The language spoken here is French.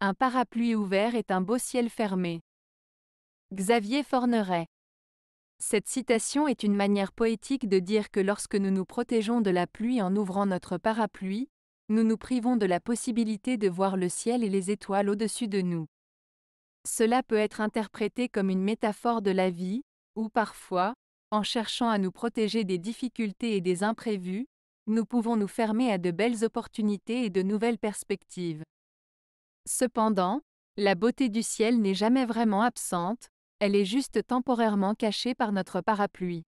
Un parapluie ouvert est un beau ciel fermé. Xavier Forneret. Cette citation est une manière poétique de dire que lorsque nous nous protégeons de la pluie en ouvrant notre parapluie, nous nous privons de la possibilité de voir le ciel et les étoiles au-dessus de nous. Cela peut être interprété comme une métaphore de la vie, ou parfois, en cherchant à nous protéger des difficultés et des imprévus, nous pouvons nous fermer à de belles opportunités et de nouvelles perspectives. Cependant, la beauté du ciel n'est jamais vraiment absente, elle est juste temporairement cachée par notre parapluie.